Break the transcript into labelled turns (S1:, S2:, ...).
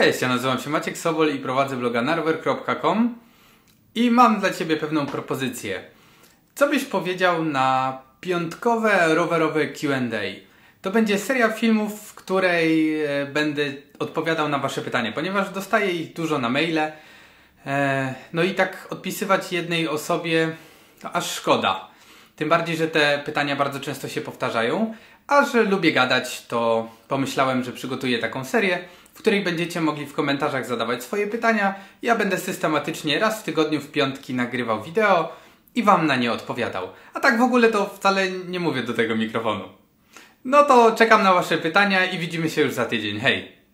S1: Cześć, ja nazywam się Maciek Sobol i prowadzę bloga narwer.com i mam dla Ciebie pewną propozycję. Co byś powiedział na piątkowe rowerowe Q&A? To będzie seria filmów, w której e, będę odpowiadał na Wasze pytania, ponieważ dostaję ich dużo na maile. E, no i tak odpisywać jednej osobie to aż szkoda. Tym bardziej, że te pytania bardzo często się powtarzają, a że lubię gadać, to pomyślałem, że przygotuję taką serię, w której będziecie mogli w komentarzach zadawać swoje pytania. Ja będę systematycznie raz w tygodniu w piątki nagrywał wideo i Wam na nie odpowiadał. A tak w ogóle to wcale nie mówię do tego mikrofonu. No to czekam na Wasze pytania i widzimy się już za tydzień. Hej!